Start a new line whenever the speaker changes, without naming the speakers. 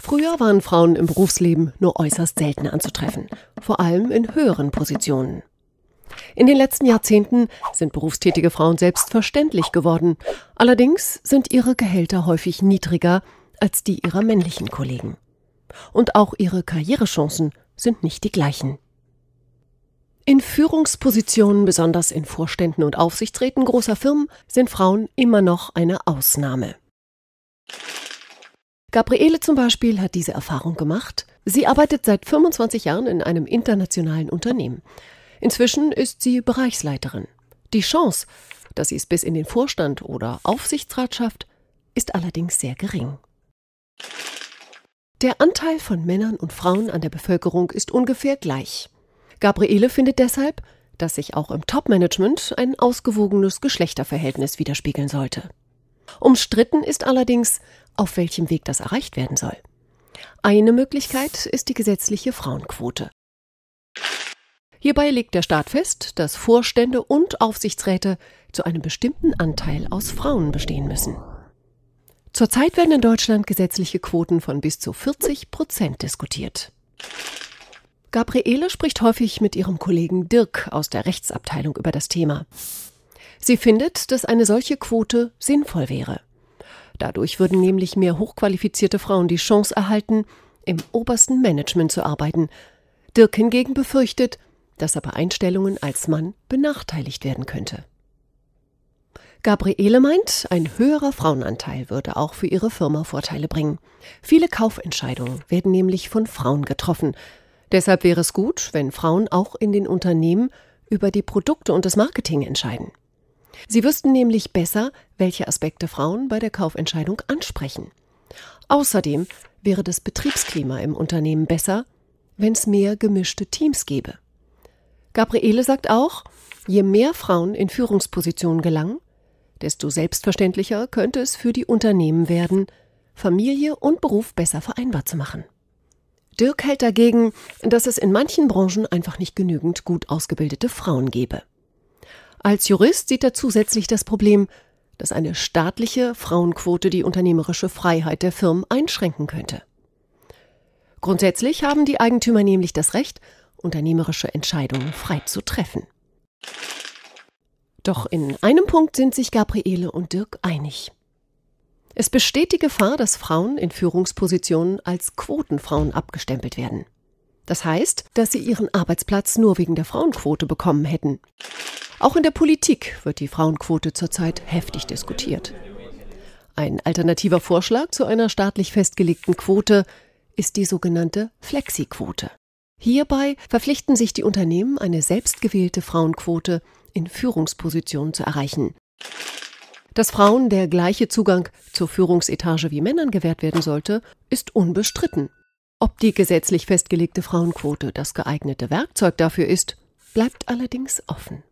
Früher waren Frauen im Berufsleben nur äußerst selten anzutreffen, vor allem in höheren Positionen. In den letzten Jahrzehnten sind berufstätige Frauen selbstverständlich geworden, allerdings sind ihre Gehälter häufig niedriger als die ihrer männlichen Kollegen. Und auch ihre Karrierechancen sind nicht die gleichen. In Führungspositionen, besonders in Vorständen und Aufsichtsräten großer Firmen, sind Frauen immer noch eine Ausnahme. Gabriele zum Beispiel hat diese Erfahrung gemacht. Sie arbeitet seit 25 Jahren in einem internationalen Unternehmen. Inzwischen ist sie Bereichsleiterin. Die Chance, dass sie es bis in den Vorstand oder Aufsichtsrat schafft, ist allerdings sehr gering. Der Anteil von Männern und Frauen an der Bevölkerung ist ungefähr gleich. Gabriele findet deshalb, dass sich auch im Top-Management ein ausgewogenes Geschlechterverhältnis widerspiegeln sollte. Umstritten ist allerdings, auf welchem Weg das erreicht werden soll. Eine Möglichkeit ist die gesetzliche Frauenquote. Hierbei legt der Staat fest, dass Vorstände und Aufsichtsräte zu einem bestimmten Anteil aus Frauen bestehen müssen. Zurzeit werden in Deutschland gesetzliche Quoten von bis zu 40 Prozent diskutiert. Gabriele spricht häufig mit ihrem Kollegen Dirk aus der Rechtsabteilung über das Thema. Sie findet, dass eine solche Quote sinnvoll wäre. Dadurch würden nämlich mehr hochqualifizierte Frauen die Chance erhalten, im obersten Management zu arbeiten. Dirk hingegen befürchtet, dass er bei Einstellungen als Mann benachteiligt werden könnte. Gabriele meint, ein höherer Frauenanteil würde auch für ihre Firma Vorteile bringen. Viele Kaufentscheidungen werden nämlich von Frauen getroffen. Deshalb wäre es gut, wenn Frauen auch in den Unternehmen über die Produkte und das Marketing entscheiden. Sie wüssten nämlich besser, welche Aspekte Frauen bei der Kaufentscheidung ansprechen. Außerdem wäre das Betriebsklima im Unternehmen besser, wenn es mehr gemischte Teams gäbe. Gabriele sagt auch, je mehr Frauen in Führungspositionen gelangen, desto selbstverständlicher könnte es für die Unternehmen werden, Familie und Beruf besser vereinbar zu machen. Dirk hält dagegen, dass es in manchen Branchen einfach nicht genügend gut ausgebildete Frauen gebe. Als Jurist sieht er zusätzlich das Problem, dass eine staatliche Frauenquote die unternehmerische Freiheit der Firmen einschränken könnte. Grundsätzlich haben die Eigentümer nämlich das Recht, unternehmerische Entscheidungen frei zu treffen. Doch in einem Punkt sind sich Gabriele und Dirk einig. Es besteht die Gefahr, dass Frauen in Führungspositionen als Quotenfrauen abgestempelt werden. Das heißt, dass sie ihren Arbeitsplatz nur wegen der Frauenquote bekommen hätten. Auch in der Politik wird die Frauenquote zurzeit heftig diskutiert. Ein alternativer Vorschlag zu einer staatlich festgelegten Quote ist die sogenannte Flexi-Quote. Hierbei verpflichten sich die Unternehmen, eine selbstgewählte Frauenquote in Führungspositionen zu erreichen. Dass Frauen der gleiche Zugang zur Führungsetage wie Männern gewährt werden sollte, ist unbestritten. Ob die gesetzlich festgelegte Frauenquote das geeignete Werkzeug dafür ist, bleibt allerdings offen.